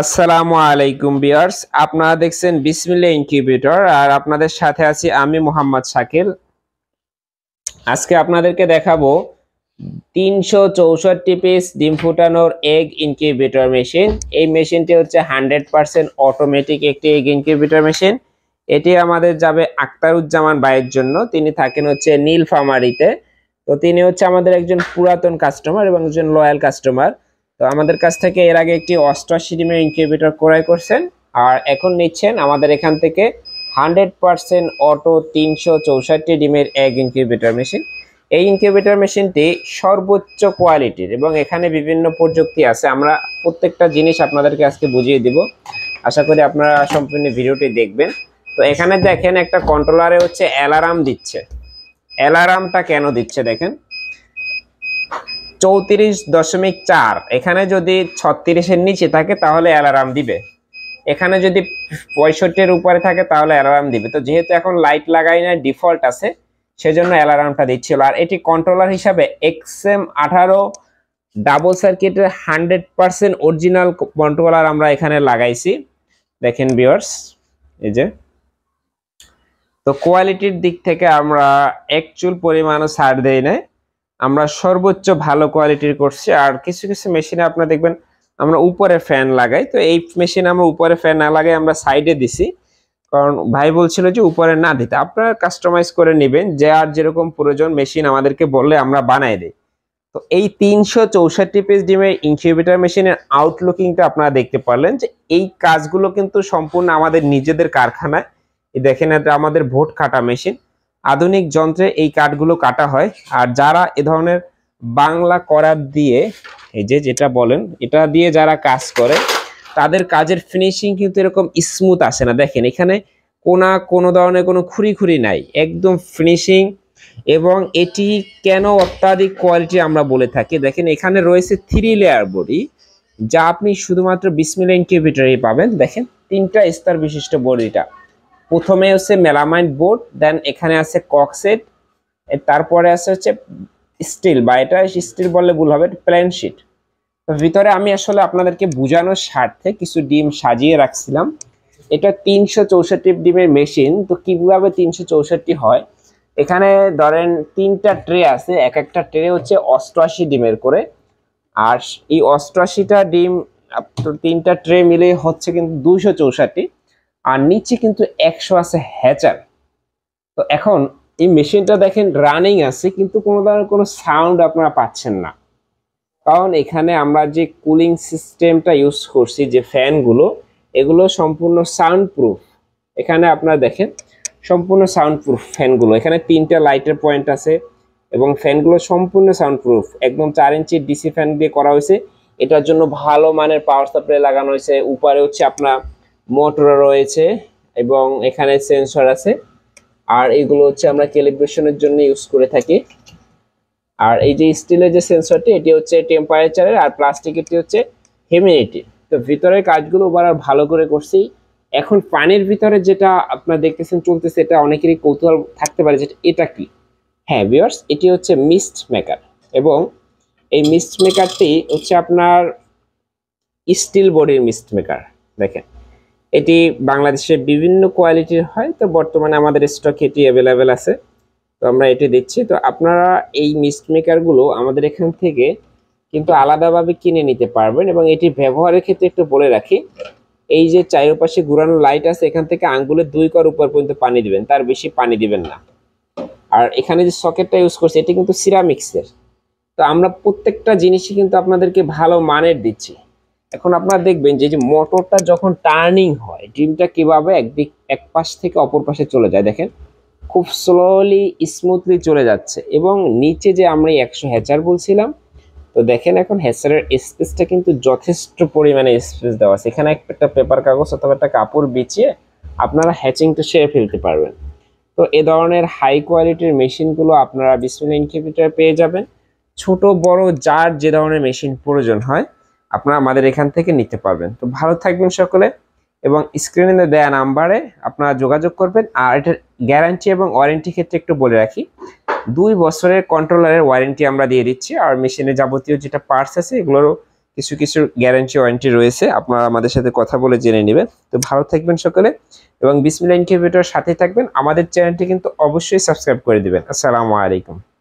আসসালামু আলাইকুম বিয়ার্স আপনারা দেখছেন বিসমিল্লা ইনকিউবেটর আর আপনাদের সাথে আছি আমি মোহাম্মদ শাকিল আজকে আপনাদেরকে দেখাবো তিনশো চৌষট্টি পিস ডিম ফুটানোর এগ ইনকিউবেটর মেশিন এই মেশিনটি হচ্ছে হান্ড্রেড পারসেন্ট অটোমেটিক একটি এগ ইনকিউবেটর মেশিন এটি আমাদের যাবে আক্তারুজ্জামান বাইয়ের জন্য তিনি থাকেন হচ্ছে নীল ফার্মারিতে তো তিনি হচ্ছে আমাদের একজন পুরাতন কাস্টমার এবং একজন লয়াল কাস্টমার তো আমাদের কাছ থেকে এর আগে একটি অষ্টআশি ডিমের ইনকিউবেটর ক্রয় করছেন আর এখন নিচ্ছেন আমাদের এখান থেকে হান্ড্রেড পারসেন্ট অটো তিনশো চৌষট্টি ডিমের এক ইনকিউবেটর মেশিন এই ইনকিউবেটর মেশিনটি সর্বোচ্চ কোয়ালিটির এবং এখানে বিভিন্ন প্রযুক্তি আছে আমরা প্রত্যেকটা জিনিস আপনাদেরকে আজকে বুঝিয়ে দিব আশা করি আপনারা সম্পূর্ণ ভিডিওটি দেখবেন তো এখানে দেখেন একটা কন্ট্রোলারে হচ্ছে অ্যালার্ম দিচ্ছে অ্যালার্মটা কেন দিচ্ছে দেখেন চৌত্রিশ দশমিক চার এখানে যদি ছত্রিশের নিচে থাকে তাহলে অ্যালার্ম দিবে এখানে যদি পঁয়ষট্টির উপরে থাকে তাহলে অ্যালার্ম দিবে তো যেহেতু এখন লাইট লাগাই না ডিফল্ট আছে সেজন্য অ্যালার্মটা দিচ্ছিল আর এটি কন্ট্রোলার হিসাবে এক্স এম আঠারো ডাবল সার্কিটের হান্ড্রেড পারসেন্ট অরিজিনাল কন্ট্রোলার আমরা এখানে লাগাইছি দেখেন বিয়ার্স এই যে তো কোয়ালিটির দিক থেকে আমরা একচুল পরিমাণও ছাড় দেই না আমরা সর্বোচ্চ ভালো কোয়ালিটির করছি আর কিছু কিছু মেশিনে আপনার দেখবেন আমরা উপরে ফ্যান লাগাই তো এই মেশিনে আমরা উপরে ফ্যান না লাগাই আমরা সাইডে দিছি কারণ ভাই বলছিল যে উপরে না দিতে আপনারা কাস্টমাইজ করে নেবেন যে আর যেরকম প্রয়োজন মেশিন আমাদেরকে বললে আমরা বানাই দিই তো এই তিনশো চৌষট্টি পিস ডিমের ইনকিউবেটার মেশিনের আউটলুকিংটা আপনারা দেখতে পারলেন যে এই কাজগুলো কিন্তু সম্পূর্ণ আমাদের নিজেদের কারখানায় দেখেন আমাদের ভোট কাটা মেশিন আধুনিক যন্ত্রে এই কাঠগুলো কাটা হয় আর যারা এ ধরনের বাংলা করার দিয়ে এই যে যেটা বলেন এটা দিয়ে যারা কাজ করে তাদের কাজের ফিনিশিং কিন্তু এরকম স্মুথ আসে না দেখেন এখানে কোনা কোনো ধরনের কোনো খুঁড়ি খুঁড়ি নাই একদম ফিনিশিং এবং এটি কেন অত্যাধিক কোয়ালিটি আমরা বলে থাকি দেখেন এখানে রয়েছে থ্রি লেয়ার বডি যা আপনি শুধুমাত্র বিসমিল ইনকিউবেটারেই পাবেন দেখেন তিনটা স্তর বিশিষ্ট বডিটা প্রথমে হচ্ছে মেলামাইট বোর্ড দেন এখানে আছে ককসেট তারপরে আছে হচ্ছে স্টিল বা এটা স্টিল বললে ভুল হবে প্ল্যান শিট তো ভিতরে আমি আসলে আপনাদেরকে বোঝানোর স্বার্থে কিছু ডিম সাজিয়ে রাখছিলাম এটা তিনশো চৌষট্টি ডিমের মেশিন তো কীভাবে তিনশো চৌষট্টি হয় এখানে ধরেন তিনটা ট্রে আছে এক একটা ট্রে হচ্ছে অষ্টআশি ডিমের করে আর এই অষ্টআশিটা ডিম তিনটা ট্রে মিলে হচ্ছে কিন্তু দুশো চৌষট্টি আর নিচে কিন্তু একশো আছে হ্যাচার তো এখন এই মেশিনটা দেখেন রানিং আছে কিন্তু কোনো ধরনের কোনো সাউন্ড আপনারা পাচ্ছেন না কারণ এখানে আমরা যে কুলিং সিস্টেমটা ইউজ করছি যে ফ্যানগুলো এগুলো সম্পূর্ণ সাউন্ড প্রুফ এখানে আপনারা দেখেন সম্পূর্ণ সাউন্ড প্রুফ ফ্যানগুলো এখানে তিনটা লাইটের পয়েন্ট আছে এবং ফ্যানগুলো সম্পূর্ণ সাউন্ড প্রুফ একদম চার ইঞ্চি ডিসি ফ্যান দিয়ে করা হয়েছে এটার জন্য ভালো মানের পাওয়ার সাপ্লাই লাগানো হয়েছে উপরে হচ্ছে আপনার মোটরও রয়েছে এবং এখানে সেন্সর আছে আর এগুলো হচ্ছে আমরা ক্যালিব্রেশনের জন্য ইউজ করে থাকি আর এই যে স্টিলের যে সেন্সরটি এটি হচ্ছে টেম্পারেচারের আর প্লাস্টিকেরটি হচ্ছে হিউমিডিটি তো ভিতরের কাজগুলো ওভারঅল ভালো করে করছি এখন পানির ভিতরে যেটা আপনারা দেখতেছেন চলতেছে এটা অনেকেরই কৌতূহল থাকতে পারে যেটা এটা কি হ্যাঁ বিয়ার্স এটি হচ্ছে মিস্ট মেকার এবং এই মিস্ট মেকারটি হচ্ছে আপনার স্টিল বডির মিস্ট মেকার দেখেন এটি বাংলাদেশে বিভিন্ন কোয়ালিটির হয় তো বর্তমানে আমাদের স্টক এটি অ্যাভেলেবেল আছে তো আমরা এটি দিচ্ছি তো আপনারা এই মিস্ট মেকারগুলো আমাদের এখান থেকে কিন্তু আলাদাভাবে কিনে নিতে পারবেন এবং এটি ব্যবহারের ক্ষেত্রে একটু বলে রাখি এই যে চারপাশে ঘুরানো লাইট আছে এখান থেকে আঙ্গুলের দুই কর উপর পর্যন্ত পানি দিবেন তার বেশি পানি দিবেন না আর এখানে যে সকেটটা ইউজ করছে এটি কিন্তু সিরামিক্সের তো আমরা প্রত্যেকটা জিনিসই কিন্তু আপনাদেরকে ভালো মানের দিচ্ছি এখন আপনারা দেখবেন যে যে মোটরটা যখন টার্নিং হয় ডিমটা কিভাবে একদিক এক পাশ থেকে অপর পাশে চলে যায় দেখেন খুব স্লোলি স্মুথলি চলে যাচ্ছে এবং নিচে যে আমরা একশো হ্যাচার বলছিলাম তো দেখেন এখন হ্যাচারের স্পেসটা কিন্তু যথেষ্ট পরিমাণে স্পেস দেওয়া আছে এখানে একটা পেপার কাগজ অথবা একটা কাপড় বিছিয়ে আপনারা হ্যাচিংটা সেরে ফেলতে পারবেন তো এ ধরনের হাই কোয়ালিটির মেশিনগুলো আপনারা বিসমিল ইনকিউবেটার পেয়ে যাবেন ছোট বড় যার যে ধরনের মেশিন প্রয়োজন হয় আপনারা আমাদের এখান থেকে নিতে পারবেন তো ভালো থাকবেন সকলে এবং স্ক্রিনে দেয়া নাম্বারে আপনারা যোগাযোগ করবেন আর এটার গ্যারান্টি এবং ওয়ারেন্টি ক্ষেত্রে একটু বলে রাখি দুই বছরের কন্ট্রোলারের ওয়ারেন্টি আমরা দিয়ে দিচ্ছি আর মেশিনে যাবতীয় যেটা পার্টস আছে এগুলোরও কিছু কিছু গ্যারান্টি ওয়ারেন্টি রয়েছে আপনারা আমাদের সাথে কথা বলে জেনে নেবেন তো ভালো থাকবেন সকলে এবং বিসমিলা ইনকিউবেটর সাথে থাকবেন আমাদের চ্যানেলটি কিন্তু অবশ্যই সাবস্ক্রাইব করে দেবেন আসসালামু আলাইকুম